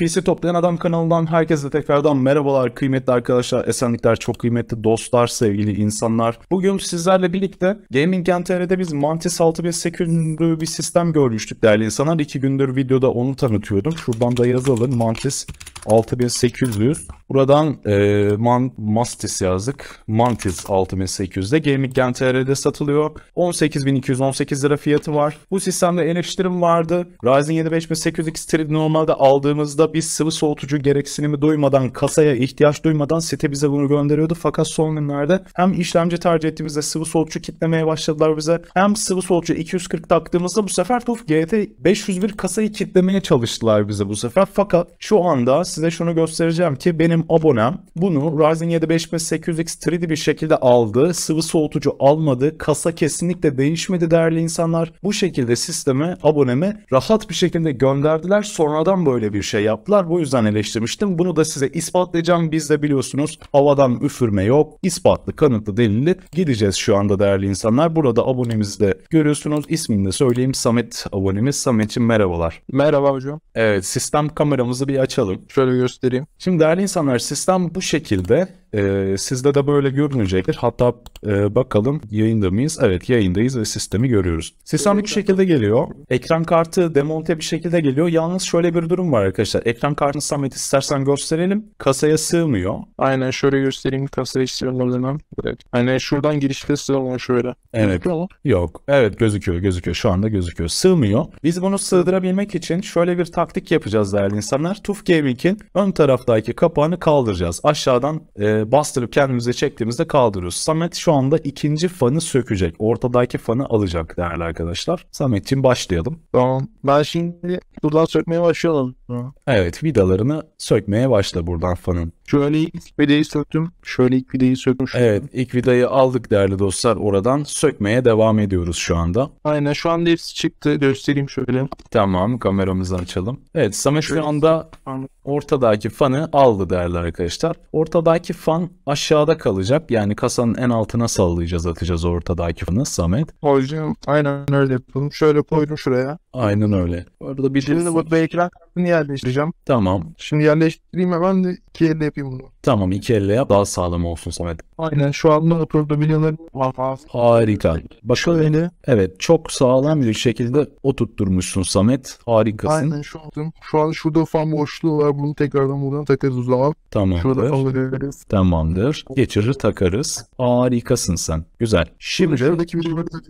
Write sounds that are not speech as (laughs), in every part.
PC Toplayan Adam kanalından herkese tekrardan merhabalar kıymetli arkadaşlar, esenlikler, çok kıymetli dostlar, sevgili insanlar. Bugün sizlerle birlikte Gaming NTR'de biz Mantis 6800'lü bir sistem görmüştük değerli insanlar. iki gündür videoda onu tanıtıyordum. Şuradan da yazalım Mantis 6800. Buradan e, Man Mastis yazdık. Mantis 6800'de Gaming NTR'de satılıyor. 18.218 lira fiyatı var. Bu sistemde eleştirim vardı. Ryzen 7 5800 X normalde aldığımızda bir sıvı soğutucu gereksinimi duymadan, kasaya ihtiyaç duymadan site bize bunu gönderiyordu. Fakat son günlerde hem işlemci tercih ettiğimizde sıvı soğutucu kitlemeye başladılar bize. Hem sıvı soğutucu 240 taktığımızda bu sefer TUF GT 501 kasayı kitlemeye çalıştılar bize bu sefer. Fakat şu anda size şunu göstereceğim ki benim abonem bunu Ryzen 7 5800X 3D bir şekilde aldı. Sıvı soğutucu almadı. Kasa kesinlikle değişmedi değerli insanlar. Bu şekilde sisteme abonemi rahat bir şekilde gönderdiler. Sonradan böyle bir şey yap yaptılar. Bu yüzden eleştirmiştim. Bunu da size ispatlayacağım. Biz de biliyorsunuz havadan üfürme yok. İspatlı, kanıtlı, delilli gideceğiz şu anda değerli insanlar. Burada abonemizi de görüyorsunuz. İsmini de söyleyeyim. Samet abonemiz. Samet'in merhabalar. Merhaba hocam. Evet sistem kameramızı bir açalım. Şöyle göstereyim. Şimdi değerli insanlar sistem bu şekilde e, ee, sizde de böyle görünecektir. Hatta e, bakalım yayında mıyız? Evet yayındayız ve sistemi görüyoruz. Sistem bir şekilde geliyor. Ekran kartı demonte bir şekilde geliyor. Yalnız şöyle bir durum var arkadaşlar. Ekran kartını Samet istersen gösterelim. Kasaya sığmıyor. Aynen şöyle göstereyim. Kasaya sığmıyor. Evet. Aynen hani şuradan girişte sığmıyor şöyle. Evet. Yok. Evet gözüküyor gözüküyor. Şu anda gözüküyor. Sığmıyor. Biz bunu sığdırabilmek için şöyle bir taktik yapacağız değerli insanlar. TUF Gaming'in ön taraftaki kapağını kaldıracağız. Aşağıdan e, bastırıp kendimize çektiğimizde kaldırıyoruz. Samet şu anda ikinci fanı sökecek. Ortadaki fanı alacak değerli arkadaşlar. Samet'ciğim başlayalım. Tamam. Ben şimdi buradan sökmeye başlayalım. Evet vidalarını sökmeye başla buradan fanın. Şöyle ilk vidayı söktüm. Şöyle ilk vidayı söktüm. Şöyle. Evet ilk vidayı aldık değerli dostlar. Oradan sökmeye devam ediyoruz şu anda. Aynen şu anda hepsi çıktı. Göstereyim şöyle. Tamam kameramızı açalım. Evet Samet şu anda ortadaki fanı aldı değerli arkadaşlar. Ortadaki fan aşağıda kalacak. Yani kasanın en altına sallayacağız atacağız ortadaki fanı Samet. Hocam aynen öyle yapalım. Şöyle koydum şuraya. Aynen öyle. Bu arada bir Şimdi bu ekran kartını yerleştireceğim. Tamam. Şimdi yerleştireyim hemen de iki elde yapayım bunu. Tamam iki elle yap daha sağlam olsun Samet. Aynen şu anda oturtabiliyorlar. Harika. Başka öyle. Evet çok sağlam bir şekilde oturtturmuşsun Samet. Harikasın. Aynen şu an, şu an şurada fan boşluğu var. Bunu tekrardan buradan takarız o zaman. Tamamdır. Şurada alırız. Tamamdır. Geçirir takarız. Harikasın sen. Güzel. Şimdi şey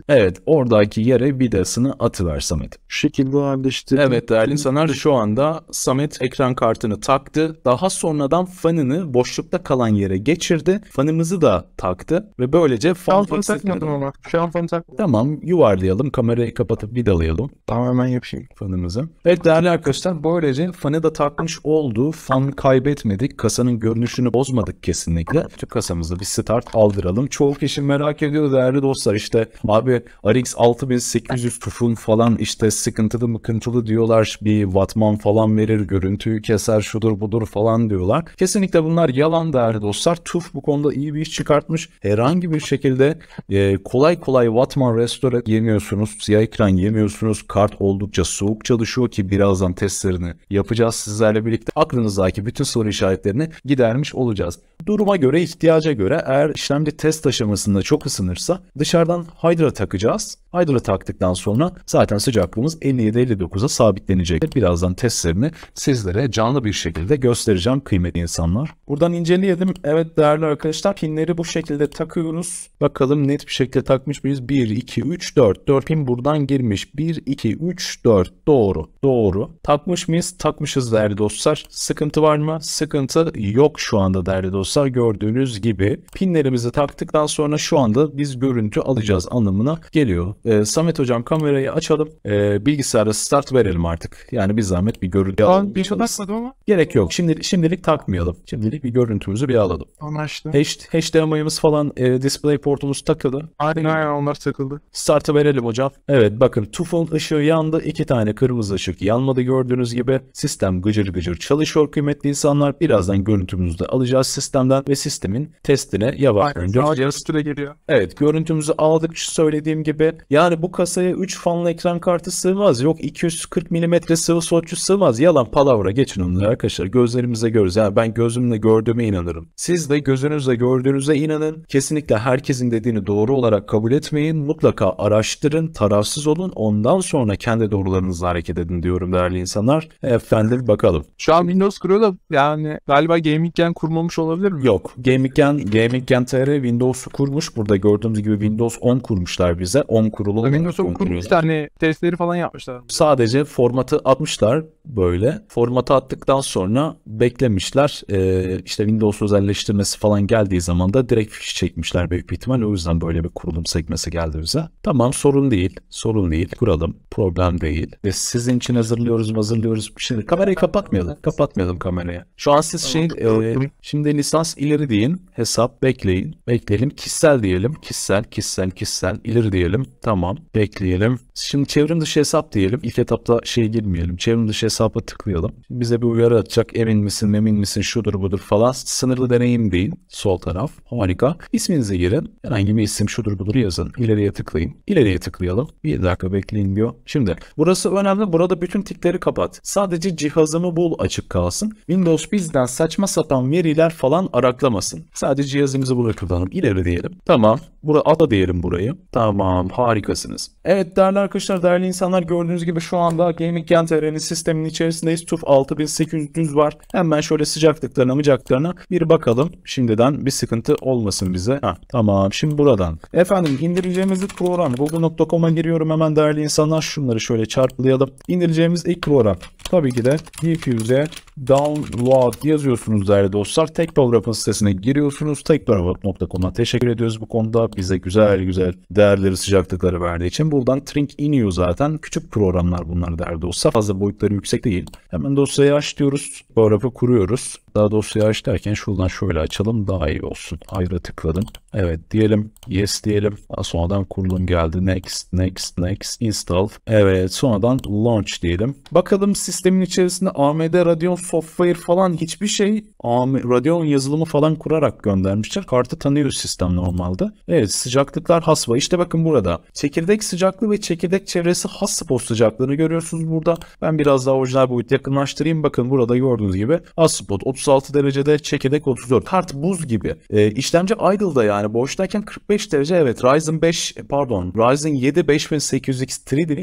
evet oradaki yere vidasını atıver Samet. Şu şekilde halleşti. Evet değerli insanlar şu anda Samet ekran kartını taktı. Daha sonradan fanını boş boşlukta kalan yere geçirdi. Fanımızı da taktı ve böylece fan fanı takmadım ama. Şu an fanı takmadım. Tamam yuvarlayalım. Kamerayı kapatıp vidalayalım. Tamam hemen yapayım. Fanımızı. Evet değerli arkadaşlar böylece fanı da takmış oldu. Fan kaybetmedik. Kasanın görünüşünü bozmadık kesinlikle. Tüm kasamızda bir start aldıralım. Çoğu kişi merak ediyor değerli dostlar işte abi RX 6800 tufun falan işte sıkıntılı mıkıntılı diyorlar. Bir wattman falan verir görüntüyü keser şudur budur falan diyorlar. Kesinlikle bunlar yalan değerli dostlar. Tuf bu konuda iyi bir iş çıkartmış. Herhangi bir şekilde e, kolay kolay Wattman Restore yemiyorsunuz. Siyah ekran yemiyorsunuz. Kart oldukça soğuk çalışıyor ki birazdan testlerini yapacağız sizlerle birlikte. Aklınızdaki bütün soru işaretlerini gidermiş olacağız. Duruma göre ihtiyaca göre eğer işlemci test aşamasında çok ısınırsa dışarıdan Hydra takacağız. Hydra taktıktan sonra zaten sıcaklığımız 57-59'a sabitlenecektir. Birazdan testlerini sizlere canlı bir şekilde göstereceğim kıymetli insanlar. Burada Buradan inceleyelim. Evet değerli arkadaşlar pinleri bu şekilde takıyoruz. Bakalım net bir şekilde takmış mıyız? 1, 2, 3, 4. 4 pin buradan girmiş. 1, 2, 3, 4. Doğru. Doğru. Takmış mıyız? Takmışız değerli dostlar. Sıkıntı var mı? Sıkıntı yok şu anda değerli dostlar. Gördüğünüz gibi pinlerimizi taktıktan sonra şu anda biz görüntü alacağız anlamına geliyor. Ee, Samet hocam kamerayı açalım. Ee, bilgisayara start verelim artık. Yani bir zahmet bir görüntü alalım. Bir şey ama. Gerek yok. Şimdi, şimdilik takmayalım. Şimdilik bir görüntümüzü bir alalım. Anlaştı. Hash, HDMI'miz falan e, display portumuz takıldı. Aynen aynen onlar takıldı. Startı verelim hocam. Evet bakın Tufon ışığı yandı. iki tane kırmızı ışık yanmadı gördüğünüz gibi. Sistem gıcır gıcır çalışıyor kıymetli insanlar. Birazdan görüntümüzü de alacağız sistemden ve sistemin testine yavaş döneceğiz. üstüne geliyor. Evet görüntümüzü aldık söylediğim gibi. Yani bu kasaya 3 fanlı ekran kartı sığmaz. Yok 240 mm sıvı soğutçu sığmaz. Yalan palavra geçin onları arkadaşlar. Gözlerimize görürüz. Yani ben gözümle gördüm gördüğüme inanırım. Siz de gözünüzle gördüğünüze inanın. Kesinlikle herkesin dediğini doğru olarak kabul etmeyin. Mutlaka araştırın, tarafsız olun. Ondan sonra kendi doğrularınızla hareket edin diyorum değerli insanlar. Efendim bakalım. Şu an Windows kuruyor da yani galiba gamingken kurmamış olabilir mi? Yok. gamingken gamingken Gaming TR Windows'u kurmuş. Burada gördüğümüz gibi Windows 10 kurmuşlar bize. 10 kurulu. Windows 10 kurmuşlar. Hani testleri falan yapmışlar. Sadece formatı atmışlar böyle. Formatı attıktan sonra beklemişler. Ee, işte Windows özelleştirmesi falan geldiği zaman da direkt fişi çekmişler büyük bir ihtimal. O yüzden böyle bir kurulum sekmesi geldi bize. Tamam sorun değil. Sorun değil. Kuralım. Problem değil. E, sizin için hazırlıyoruz hazırlıyoruz bir şey. Kamerayı kapatmayalım. Kapatmayalım kamerayı. Şu an siz şey e, şimdi lisans ileri deyin. Hesap bekleyin. Bekleyelim. Kişisel diyelim. Kişisel, kişisel, kişisel. ileri diyelim. Tamam. Bekleyelim. Şimdi çevrim dışı hesap diyelim. İlk etapta şey girmeyelim. Çevrim dışı hesaba tıklayalım. bize bir uyarı atacak. Emin misin, emin misin, şudur budur falan. Sınırlı deneyim deyin. Sol taraf. Harika. İsminizi girin. Herhangi bir isim şudur budur yazın. İleriye tıklayın. İleriye tıklayalım. Bir dakika bekleyin diyor. Şimdi burası önemli. Burada bütün tikleri kapat. Sadece cihazımı bul açık kalsın. Windows bizden saçma sapan veriler falan araklamasın. Sadece cihazımızı burada kullanalım. İleri diyelim. Tamam. Buraya ata diyelim burayı. Tamam harikasınız. Evet değerli arkadaşlar değerli insanlar gördüğünüz gibi şu anda Gaming Gen sisteminin içerisindeyiz. TUF 6800 var. Hemen şöyle sıcaklıklarına mıcaklarına bir bakalım. Şimdiden bir sıkıntı olmasın bize. Ha, tamam şimdi buradan. Efendim indireceğimiz ilk program google.com'a giriyorum hemen değerli insanlar şunları şöyle çarplayalım. İndireceğimiz ilk program Tabii ki de diffuse'e download yazıyorsunuz değerli dostlar. Teknograf'ın sitesine giriyorsunuz. Teknograf.com'a teşekkür ediyoruz bu konuda. Bize güzel güzel değerleri sıcaklıkları verdiği için. Buradan Trink iniyor zaten. Küçük programlar bunlar değerli dostlar. Fazla boyutları yüksek değil. Hemen dosyayı aç diyoruz. Fotoğrafı kuruyoruz. Daha dosyayı aç derken şuradan şöyle açalım daha iyi olsun. Ayrı tıkladım. Evet diyelim yes diyelim. Daha sonradan kurulum geldi. Next, next, next, install. Evet sonradan launch diyelim. Bakalım sistemin içerisinde AMD Radeon software falan hiçbir şey Radeon yazılımı falan kurarak göndermişler. Kartı tanıyor sistem normalde. Evet sıcaklıklar hasva. İşte bakın burada. Çekirdek sıcaklığı ve çekirdek çevresi has spor sıcaklığını görüyorsunuz burada. Ben biraz daha orijinal boyut yakınlaştırayım. Bakın burada gördüğünüz gibi has spot 30 36 derecede, çekirdek 34. Kart buz gibi. E, işlemci idle'da yani boştayken 45 derece evet Ryzen 5 e, pardon Ryzen 7 5800X 3D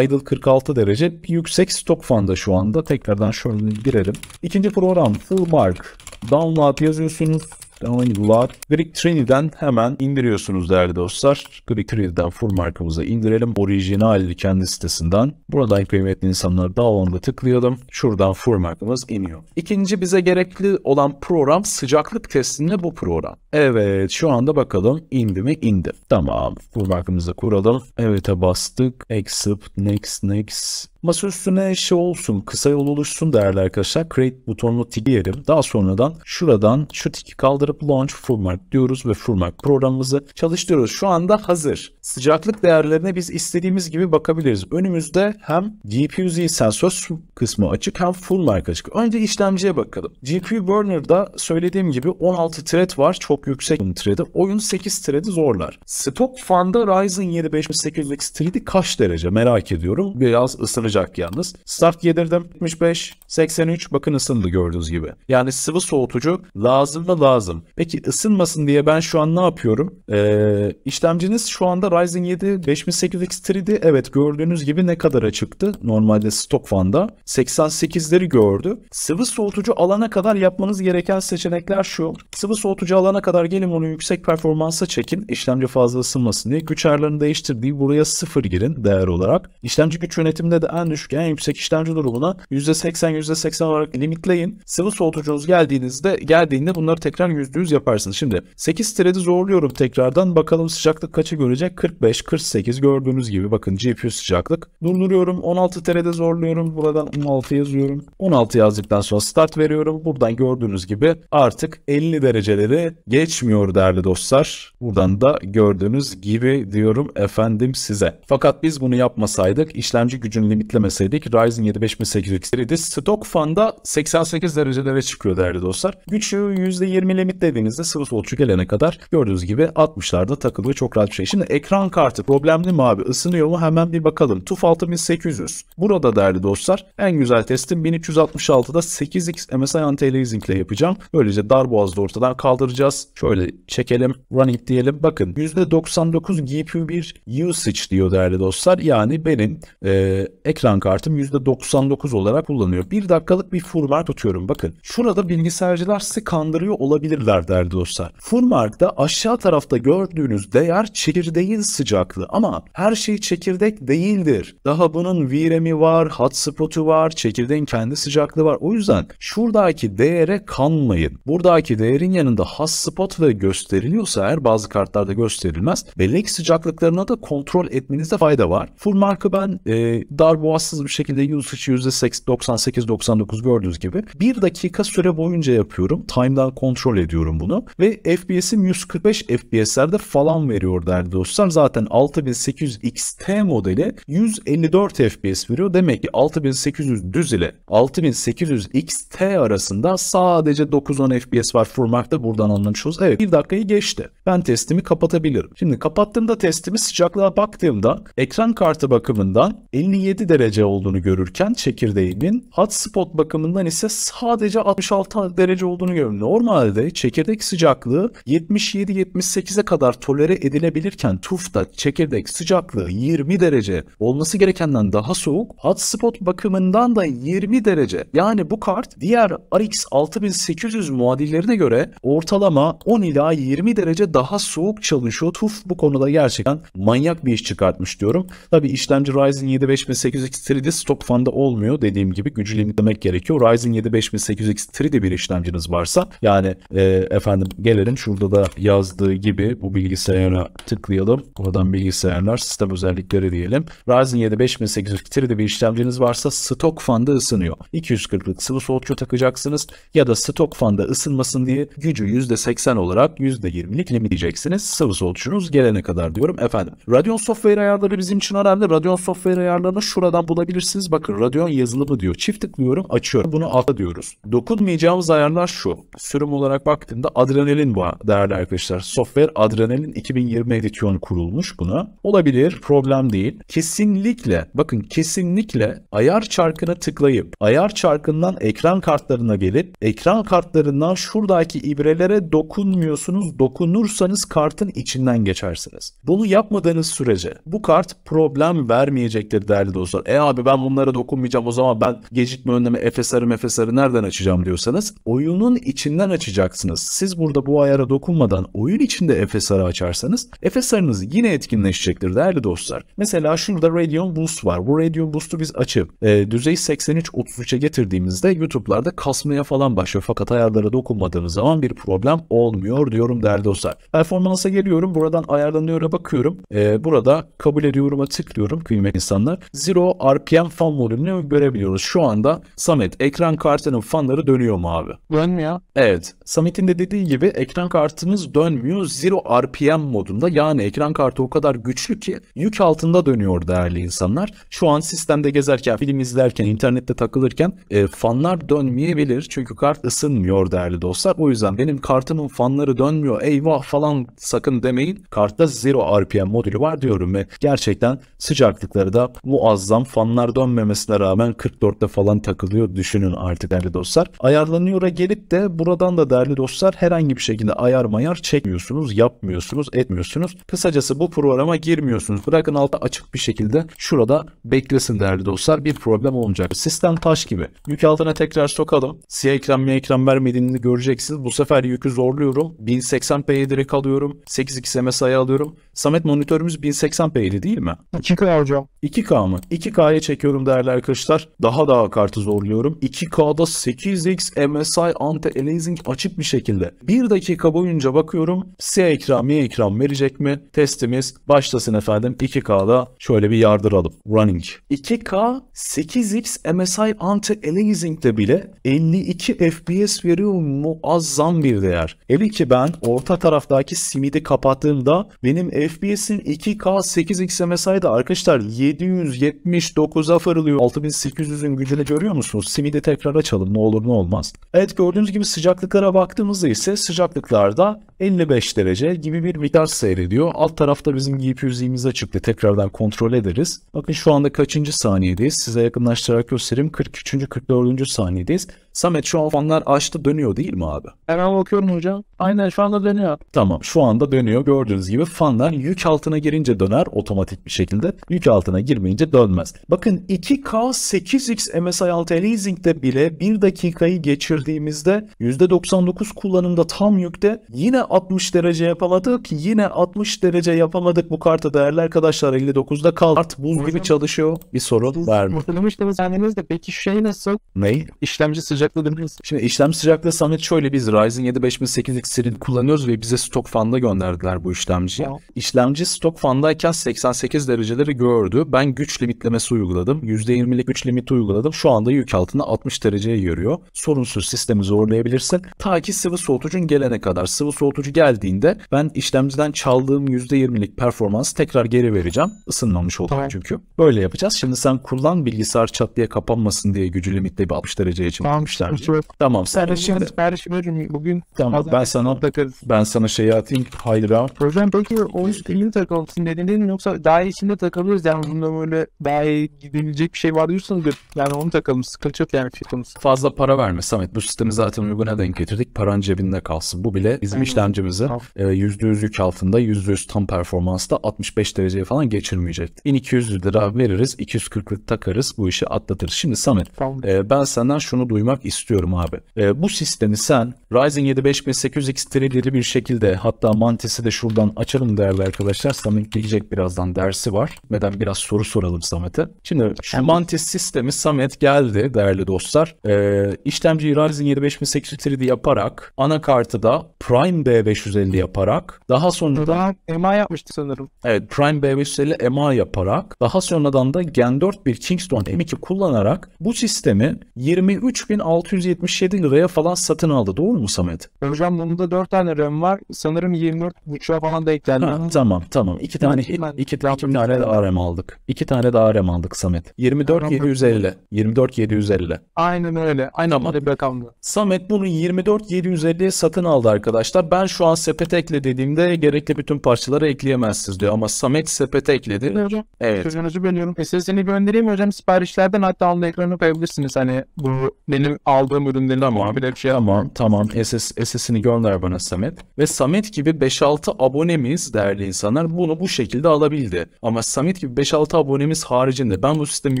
e, idle 46 derece yüksek stok fanda şu anda. Tekrardan şöyle girelim. İkinci program Full Mark Download yazıyorsunuz. Download Lot. Greek Trinity'den hemen indiriyorsunuz değerli dostlar. Greek Trinity'den full markamıza indirelim. Orijinal kendi sitesinden. Buradan kıymetli insanlar download'a tıklayalım. Şuradan full markamız iniyor. İkinci bize gerekli olan program sıcaklık testinde bu program. Evet şu anda bakalım indi mi indi. Tamam full markamızı kuralım. Evet'e bastık. Accept, next, next. Masa üstüne şey olsun, kısa yol oluşsun değerli arkadaşlar. Create butonunu tıklayalım. Daha sonradan şuradan şu tiki kaldırıp Launch Fullmark diyoruz ve Fullmark programımızı çalıştırıyoruz. Şu anda hazır. Sıcaklık değerlerine biz istediğimiz gibi bakabiliriz. Önümüzde hem GPU-Z sensör kısmı açık hem Fullmark açık. Önce işlemciye bakalım. GPU Burner'da söylediğim gibi 16 thread var. Çok yüksek bir thread'i. Oyun 8 thread'i zorlar. Stock Fan'da Ryzen 7 5800X 3D kaç derece merak ediyorum. Biraz ısınacak sıcak yalnız. Start yedirdim 75, 83 bakın ısındı gördüğünüz gibi. Yani sıvı soğutucu lazım mı lazım. Peki ısınmasın diye ben şu an ne yapıyorum? Ee, işlemciniz şu anda Ryzen 7 5800X3D evet gördüğünüz gibi ne kadara çıktı? Normalde stok fanda 88'leri gördü. Sıvı soğutucu alana kadar yapmanız gereken seçenekler şu. Sıvı soğutucu alana kadar gelin onu yüksek performansa çekin. İşlemci fazla ısınmasın diye. Güç ayarlarını değiştirdiği buraya 0 girin değer olarak. İşlemci güç yönetiminde de en düşük en yüksek işlemci durumuna %80 %80 olarak limitleyin. Sıvı soğutucunuz geldiğinizde geldiğinde bunları tekrar %100 yaparsınız. Şimdi 8 thread'i zorluyorum tekrardan. Bakalım sıcaklık kaçı görecek? 45, 48 gördüğünüz gibi bakın GPU sıcaklık. Durduruyorum. 16 thread'e zorluyorum. Buradan 16 yazıyorum. 16 yazdıktan sonra start veriyorum. Buradan gördüğünüz gibi artık 50 dereceleri geçmiyor değerli dostlar. Buradan da gördüğünüz gibi diyorum efendim size. Fakat biz bunu yapmasaydık işlemci gücün limit limitlemeseydik Ryzen 7 5800 stok fanda 88 derecelere çıkıyor değerli dostlar. Gücü %20 limitlediğinizde sıvı solucu gelene kadar gördüğünüz gibi 60'larda takılıyor çok rahat bir şey. Şimdi ekran kartı problemli mi abi ısınıyor mu hemen bir bakalım. TUF 6800. Burada değerli dostlar en güzel testim 1366'da 8x MSI anti ile yapacağım. Böylece dar boğazda ortadan kaldıracağız. Şöyle çekelim running diyelim. Bakın %99 GPU1 usage diyor değerli dostlar. Yani benim e, ekran kartım %99 olarak kullanıyor. Bir dakikalık bir format tutuyorum. bakın. Şurada bilgisayarcılar sizi kandırıyor olabilirler derdi dostlar. Furmark'ta aşağı tarafta gördüğünüz değer çekirdeğin sıcaklığı ama her şey çekirdek değildir. Daha bunun VRAM'i var, hotspotu var, çekirdeğin kendi sıcaklığı var. O yüzden şuradaki değere kanmayın. Buradaki değerin yanında hotspot ve gösteriliyorsa eğer bazı kartlarda gösterilmez. Bellek sıcaklıklarına da kontrol etmenizde fayda var. Furmark'ı ben e, darbo boğazsız bir şekilde yüzde %98-99 gördüğünüz gibi. Bir dakika süre boyunca yapıyorum. Time'dan kontrol ediyorum bunu. Ve FPS'im 145 FPS'lerde falan veriyor derdi dostlar. Zaten 6800 XT modeli 154 FPS veriyor. Demek ki 6800 düz ile 6800 XT arasında sadece 9-10 FPS var. Furmak'ta buradan anlamışız. Evet bir dakikayı geçti. Ben testimi kapatabilirim. Şimdi kapattığımda testimi sıcaklığa baktığımda ekran kartı bakımından 57 de derece olduğunu görürken çekirdeğinin hot spot bakımından ise sadece 66 derece olduğunu görüyorum. Normalde çekirdek sıcaklığı 77-78'e kadar tolere edilebilirken tufta çekirdek sıcaklığı 20 derece olması gerekenden daha soğuk. Hot spot bakımından da 20 derece. Yani bu kart diğer RX 6800 muadillerine göre ortalama 10 ila 20 derece daha soğuk çalışıyor. TUF bu konuda gerçekten manyak bir iş çıkartmış diyorum. Tabi işlemci Ryzen 7 5800 5800X 3D stok fanda olmuyor. Dediğim gibi gücü limitlemek gerekiyor. Ryzen 7 5800X 3D bir işlemciniz varsa yani e, efendim gelelim şurada da yazdığı gibi bu bilgisayara tıklayalım. Buradan bilgisayarlar sistem özellikleri diyelim. Ryzen 7 5800 3D bir işlemciniz varsa stok fanda ısınıyor. 240'lık sıvı soğutucu takacaksınız ya da stok fanda ısınmasın diye gücü %80 olarak %20'lik limitleyeceksiniz. Sıvı soğutucunuz gelene kadar diyorum efendim. Radeon software ayarları bizim için önemli. Radeon software ayarlarını şurada Aşağıdan bulabilirsiniz. Bakın Radeon yazılımı diyor. Çift tıklıyorum açıyorum. Bunu alta diyoruz. Dokunmayacağımız ayarlar şu. Sürüm olarak baktığımda adrenalin bu değerli arkadaşlar. Software adrenalin 2020 Edition kurulmuş buna. Olabilir problem değil. Kesinlikle bakın kesinlikle ayar çarkına tıklayıp ayar çarkından ekran kartlarına gelip ekran kartlarından şuradaki ibrelere dokunmuyorsunuz. Dokunursanız kartın içinden geçersiniz. Bunu yapmadığınız sürece bu kart problem vermeyecektir değerli dostlar. E abi ben bunlara dokunmayacağım o zaman ben gecikme önleme efesarı mefesarı nereden açacağım diyorsanız oyunun içinden açacaksınız. Siz burada bu ayara dokunmadan oyun içinde efesarı açarsanız efesarınız yine etkinleşecektir değerli dostlar. Mesela şurada Radeon Boost var. Bu Radeon Boost'u biz açıp e, düzey 83-33'e getirdiğimizde YouTube'larda kasmaya falan başlıyor. Fakat ayarlara dokunmadığımız zaman bir problem olmuyor diyorum değerli dostlar. Performansa geliyorum. Buradan ayarlanıyor'a bakıyorum. E, burada kabul ediyorum'a tıklıyorum kıymetli insanlar. 0 o RPM fan volümünü görebiliyoruz. Şu anda Samet ekran kartının fanları dönüyor mu abi? Dönmüyor. Evet. Samet'in de dediği gibi ekran kartınız dönmüyor. Zero RPM modunda yani ekran kartı o kadar güçlü ki yük altında dönüyor değerli insanlar. Şu an sistemde gezerken, film izlerken, internette takılırken e, fanlar dönmeyebilir. Çünkü kart ısınmıyor değerli dostlar. O yüzden benim kartımın fanları dönmüyor eyvah falan sakın demeyin. Kartta zero RPM modülü var diyorum ve gerçekten sıcaklıkları da muazzam Adam fanlar dönmemesine rağmen 44'te falan takılıyor. Düşünün artık değerli dostlar. Ayarlanıyor'a gelip de buradan da değerli dostlar herhangi bir şekilde ayar mayar çekmiyorsunuz, yapmıyorsunuz, etmiyorsunuz. Kısacası bu programa girmiyorsunuz. Bırakın altta açık bir şekilde şurada beklesin değerli dostlar. Bir problem olmayacak. Sistem taş gibi. Yük altına tekrar sokalım. Siyah ekran mi ekran vermediğini göreceksiniz. Bu sefer yükü zorluyorum. 1080p'ye direkt alıyorum. 8x MSI'ye alıyorum. Samet monitörümüz 1080p'li değil mi? 2K hocam. 2K mı? 2 2K'ya çekiyorum değerli arkadaşlar. Daha da kartı zorluyorum. 2K'da 8x MSI anti-aliasing açık bir şekilde. 1 dakika boyunca bakıyorum. S ekran, mi ekran verecek mi? Testimiz başlasın efendim. 2K'da şöyle bir yardıralım. Running. 2K 8x MSI anti-aliasing'de bile 52 FPS veriyor muazzam bir değer. Eli ki ben orta taraftaki simidi kapattığımda benim FPS'in 2K 8x MSI'de arkadaşlar 770 79'a fırlıyor. 6800'ün gücünü görüyor musunuz? Simidi tekrar açalım ne olur ne olmaz. Evet gördüğünüz gibi sıcaklıklara baktığımızda ise sıcaklıklarda 55 derece gibi bir miktar seyrediyor. Alt tarafta bizim GPU'miz açıktı. Tekrardan kontrol ederiz. Bakın şu anda kaçıncı saniyedeyiz? Size yakınlaştırarak göstereyim. 43. 44. saniyedeyiz. Samet şu an fanlar açtı dönüyor değil mi abi? Hemen bakıyorum hocam. Aynen şu anda dönüyor. Tamam şu anda dönüyor. Gördüğünüz gibi fanlar yük altına girince döner otomatik bir şekilde. Yük altına girmeyince dönmez. Bakın 2K 8X MSI 6 leasingde bile 1 dakikayı geçirdiğimizde %99 kullanımda tam yükte yine 60 derece yapamadık. Yine 60 derece yapamadık bu karta değerli arkadaşlar 59'da kaldı. Kart buz gibi çalışıyor. Bir sorun var mı? Muhtemelen işlemci de peki şey nasıl? Ney? İşlemci sıcak sıcaklığı demiyoruz. Şimdi işlem sıcaklığı Samet şöyle biz Ryzen 7 5008 serini kullanıyoruz ve bize stok fanda gönderdiler bu işlemciyi. Tamam. İşlemci stok fandayken 88 dereceleri gördü. Ben güç limitlemesi uyguladım. %20'lik güç limiti uyguladım. Şu anda yük altında 60 dereceye yürüyor. Sorunsuz sistemi zorlayabilirsin. Ta ki sıvı soğutucun gelene kadar. Sıvı soğutucu geldiğinde ben işlemciden çaldığım %20'lik performansı tekrar geri vereceğim. Isınmamış oldum tamam. çünkü. Böyle yapacağız. Şimdi sen kullan bilgisayar çat kapanmasın diye gücü limitle bir 60 dereceye çıkmış. Tamam yapmışlar. Tamam. Sen paylaşım, de... paylaşım veririm bugün. Tamam ben sana bakarız. ben sana şeyi atayım. Hayra. Hocam peki o üstünlüğü ee, takalım dedin mi yoksa daha içinde takabiliriz yani bunda böyle daha iyi bir şey var diyorsanız yani onu takalım sıkıntı yok yani şey Fazla para verme Samet bu sistemi zaten uyguna denk getirdik paran cebinde kalsın bu bile bizim Aynen. işlemcimizi e, yüz yük altında yüz tam performansta 65 dereceye falan geçirmeyecek. 1200 lira veririz 240 takarız bu işi atlatırız. Şimdi Samet tamam. e, ben senden şunu duymak yapmak istiyorum abi. E, bu sistemi sen Ryzen 7 5800 x X'leri bir şekilde hatta mantisi de şuradan açalım değerli arkadaşlar. Samet gelecek birazdan dersi var. Neden biraz soru soralım Samet'e. Şimdi şu mantis sistemi Samet geldi değerli dostlar. E, işlemciyi Ryzen 7 5800 3D yaparak anakartı da Prime B550 yaparak daha sonra da EMA yapmıştı sanırım. Evet Prime B550 EMA yaparak daha sonradan da Gen 4 bir Kingston M2 kullanarak bu sistemi 23.000 3677 liraya falan satın aldı. Doğru mu Samet? Hocam bunda 4 tane RAM var. Sanırım 24.5'a falan da eklendi. tamam tamam. 2 tane ben, iki, iki tane daha RAM aldık. 2 tane daha RAM aldık Samet. 24750. 24750. Aynen öyle. Aynen Ama öyle rakamdı. Samet bunu 24750'ye satın aldı arkadaşlar. Ben şu an sepete ekle dediğimde gerekli bütün parçaları ekleyemezsiniz diyor. Ama Samet sepete ekledi. Evet. Evet. Sözünüzü bölüyorum. SS'ini e, göndereyim hocam. Siparişlerden hatta alın ekranı koyabilirsiniz. Hani bu benim aldığım ürünlerin tamam, bir şey tamam, tamam. SS, SS'ini gönder bana Samet. Ve Samet gibi 5-6 abonemiz değerli insanlar bunu bu şekilde alabildi. Ama Samet gibi 5-6 abonemiz haricinde ben bu sistemi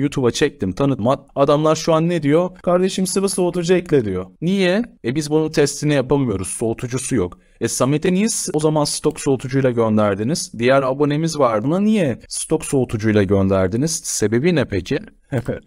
YouTube'a çektim tanıtma. Adamlar şu an ne diyor? Kardeşim sıvı soğutucu ekle diyor. Niye? E biz bunun testini yapamıyoruz. Soğutucusu yok. E Samet'e niye o zaman stok soğutucuyla gönderdiniz? Diğer abonemiz var. Buna niye stok soğutucuyla gönderdiniz? Sebebi ne peki?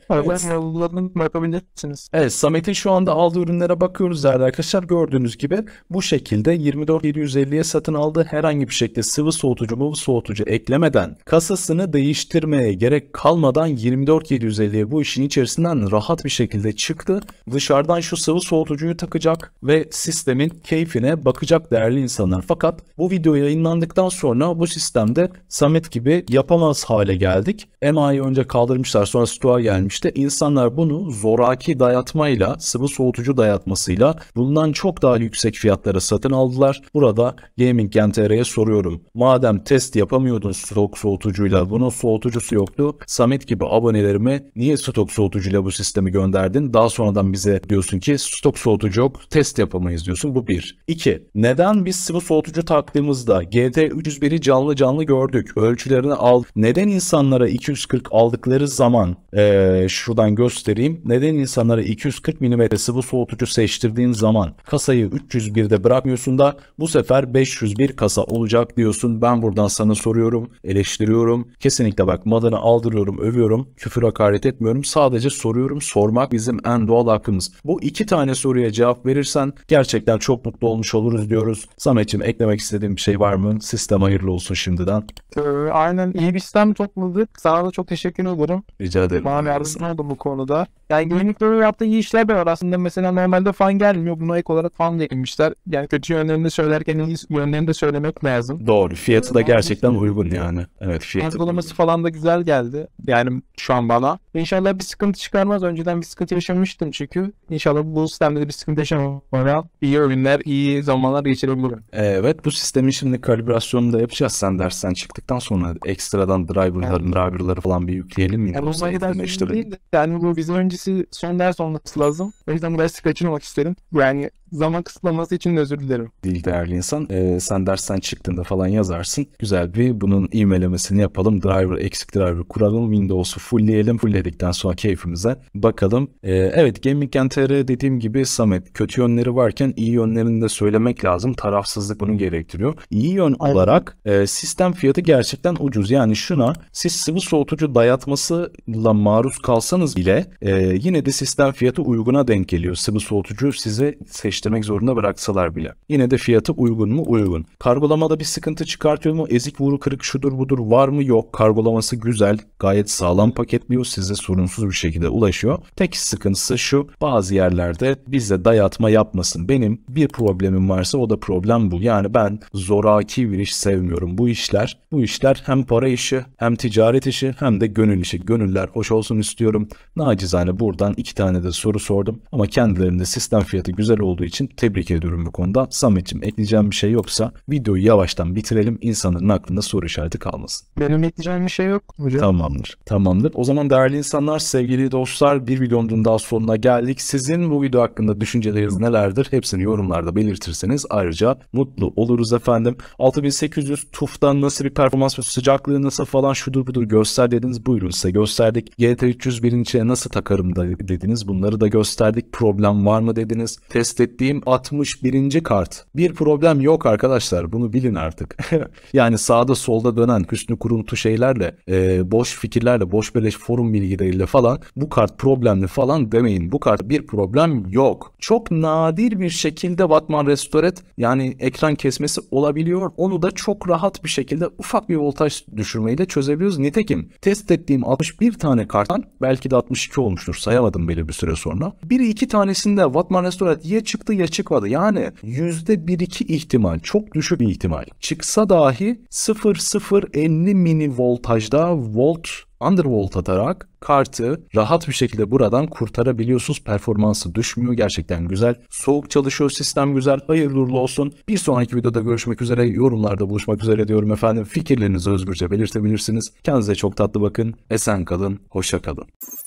Paraların (laughs) yollarını bakabilirsiniz. Evet Samet'in şu anda aldığı ürünlere bakıyoruz değerli arkadaşlar. Gördüğünüz gibi bu şekilde 24750'ye satın aldığı herhangi bir şekilde sıvı soğutucu mu soğutucu eklemeden kasasını değiştirmeye gerek kalmadan 24750'ye bu işin içerisinden rahat bir şekilde çıktı. Dışarıdan şu sıvı soğutucuyu takacak ve sistemin keyfine bakacak değerli değerli insanlar. Fakat bu video yayınlandıktan sonra bu sistemde Samet gibi yapamaz hale geldik. MA'yı önce kaldırmışlar sonra Stu'a gelmişti. İnsanlar bunu zoraki dayatmayla, sıvı soğutucu dayatmasıyla bundan çok daha yüksek fiyatlara satın aldılar. Burada Gaming NTR'ye soruyorum. Madem test yapamıyordun stok soğutucuyla, bunun soğutucusu yoktu. Samet gibi abonelerime niye stok soğutucuyla bu sistemi gönderdin? Daha sonradan bize diyorsun ki stok soğutucu yok, test yapamayız diyorsun. Bu bir. İki, neden Yan biz sıvı soğutucu taktığımızda GT301'i canlı canlı gördük. Ölçülerini aldık. Neden insanlara 240 aldıkları zaman ee, şuradan göstereyim. Neden insanlara 240 mm sıvı soğutucu seçtirdiğin zaman kasayı 301'de bırakmıyorsun da bu sefer 501 kasa olacak diyorsun. Ben buradan sana soruyorum, eleştiriyorum. Kesinlikle bak madını aldırıyorum, övüyorum. Küfür hakaret etmiyorum. Sadece soruyorum. Sormak bizim en doğal hakkımız. Bu iki tane soruya cevap verirsen gerçekten çok mutlu olmuş oluruz diyoruz konuşuyoruz. Samet'ciğim eklemek istediğim bir şey var mı? Sistem hayırlı olsun şimdiden. Ee, aynen iyi bir sistem topladık. Sana da çok teşekkür ederim. Rica ederim. Bana yardımcı oldun bu konuda. Yani güvenlik bölümü yaptığı iyi işler var aslında. Mesela normalde fan gelmiyor. Buna ek olarak fan da Yani kötü yönlerini söylerken iyi yönlerini de söylemek lazım. Doğru. Fiyatı da gerçekten uygun yani. Evet fiyatı. Uygulaması falan da güzel geldi. Yani şu an bana. İnşallah bir sıkıntı çıkarmaz. Önceden bir sıkıntı yaşamıştım çünkü. İnşallah bu sistemde bir sıkıntı yaşamam. İyi ürünler, iyi zamanlar geçirebilirim Anlaşılabilir. Evet bu sistemin şimdi kalibrasyonunu da yapacağız sen dersten çıktıktan sonra ekstradan driverları, yani. driverları falan bir yükleyelim mi? Yani bu ders işte. değil de yani bu bizim öncesi son ders olması lazım. O yüzden bu dersi kaçırmamak istedim. Yani Zaman kısıtlaması için de özür dilerim. Değil değerli insan. Ee, sen dersten çıktığında falan yazarsın. Güzel bir bunun ivmelemesini yapalım. Driver, eksik driver kuralım. Windows'u fullleyelim. Fullledikten sonra keyfimize bakalım. Ee, evet Gaming dediğim gibi Samet kötü yönleri varken iyi yönlerini de söylemek lazım. Tarafsızlık bunu gerektiriyor. İyi yön Aynen. olarak e, sistem fiyatı gerçekten ucuz. Yani şuna siz sıvı soğutucu dayatmasıyla maruz kalsanız bile e, yine de sistem fiyatı uyguna denk geliyor. Sıvı soğutucu size seç değiştirmek zorunda bıraksalar bile. Yine de fiyatı uygun mu? Uygun. Kargolamada bir sıkıntı çıkartıyor mu? Ezik vuru kırık şudur budur var mı? Yok. Kargolaması güzel. Gayet sağlam paketliyor. Size sorunsuz bir şekilde ulaşıyor. Tek sıkıntısı şu. Bazı yerlerde bize dayatma yapmasın. Benim bir problemim varsa o da problem bu. Yani ben zoraki bir iş sevmiyorum. Bu işler, bu işler hem para işi, hem ticaret işi, hem de gönül işi. Gönüller hoş olsun istiyorum. Nacizane buradan iki tane de soru sordum. Ama kendilerinde sistem fiyatı güzel olduğu için tebrik ediyorum bu konuda. Samet'cim ekleyeceğim bir şey yoksa videoyu yavaştan bitirelim. İnsanların aklında soru işareti kalmasın. Benim ekleyeceğim bir şey yok hocam. Tamamdır. Tamamdır. O zaman değerli insanlar, sevgili dostlar bir videonun daha sonuna geldik. Sizin bu video hakkında düşünceleriniz nelerdir? Hepsini yorumlarda belirtirseniz ayrıca mutlu oluruz efendim. 6800 TUF'tan nasıl bir performans ve sıcaklığı nasıl falan şudur budur göster dediniz. Buyurun size gösterdik. GT300 birinciye nasıl takarım da dediniz. Bunları da gösterdik. Problem var mı dediniz. Test et bahsettiğim 61. kart. Bir problem yok arkadaşlar bunu bilin artık. (laughs) yani sağda solda dönen küsünü kuruntu şeylerle, e, boş fikirlerle, boş beleş forum bilgileriyle falan bu kart problemli falan demeyin. Bu kart bir problem yok. Çok nadir bir şekilde Batman Restoret yani ekran kesmesi olabiliyor. Onu da çok rahat bir şekilde ufak bir voltaj düşürmeyle çözebiliyoruz. Nitekim test ettiğim 61 tane karttan belki de 62 olmuştur sayamadım belli bir süre sonra. bir iki tanesinde Batman Restoret ye çıktı ortaya çıkmadı. Yani %1-2 ihtimal çok düşük bir ihtimal. Çıksa dahi 0-0-50 mini voltajda volt undervolt atarak kartı rahat bir şekilde buradan kurtarabiliyorsunuz. Performansı düşmüyor gerçekten güzel. Soğuk çalışıyor sistem güzel. Hayırlı uğurlu olsun. Bir sonraki videoda görüşmek üzere. Yorumlarda buluşmak üzere diyorum efendim. Fikirlerinizi özgürce belirtebilirsiniz. Kendinize çok tatlı bakın. Esen kalın. Hoşça kalın.